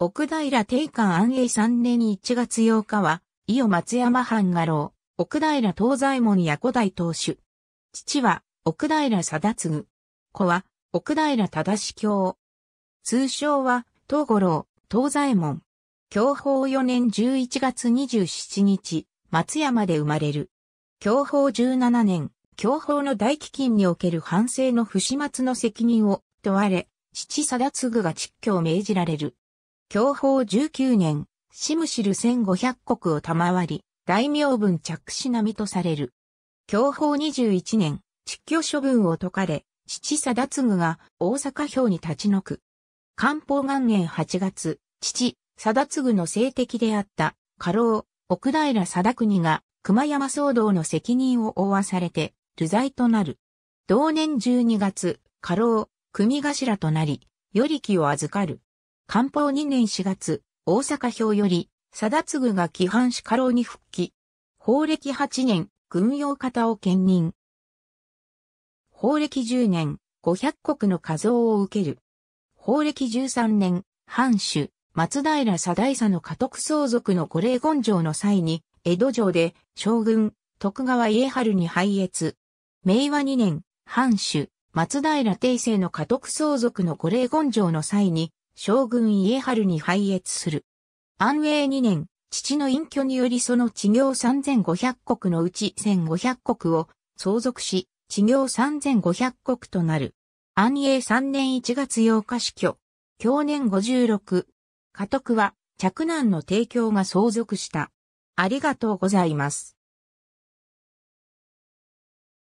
奥平定官安永3年1月8日は、伊予松山藩画廊、奥平東左衛門や古代当主。父は、奥平貞次。子は、奥平忠教。通称は、東五郎、東左衛門。享保4年11月27日、松山で生まれる。享保17年、享保の大飢饉における反省の不始末の責任を問われ、父貞次が蟄居を命じられる。享保19年、シムシル1500国を賜り、大名分着し並みとされる。享保21年、蟄居処分を解かれ、父貞次が大阪表に立ち退く。官報元年8月、父、貞次の政敵であった、家老、奥平貞国が、熊山騒動の責任を負わされて、流罪となる。同年12月、家老、組頭となり、与力を預かる。官報2年4月、大阪表より、貞次が規範士家老に復帰。法暦8年、軍用方を兼任。法暦10年、500国の画造を受ける。法暦13年、藩主、松平貞久佐の家督相続の五霊権上の際に、江戸城で将軍、徳川家春に拝謁。明和2年、藩主、松平定政の家督相続の五霊権上の際に、将軍家春に拝謁する。安永2年、父の隠居によりその地業3500国のうち1500国を相続し、地業3500国となる。安永3年1月8日死去。去年56。家督は、嫡男の提供が相続した。ありがとうございます。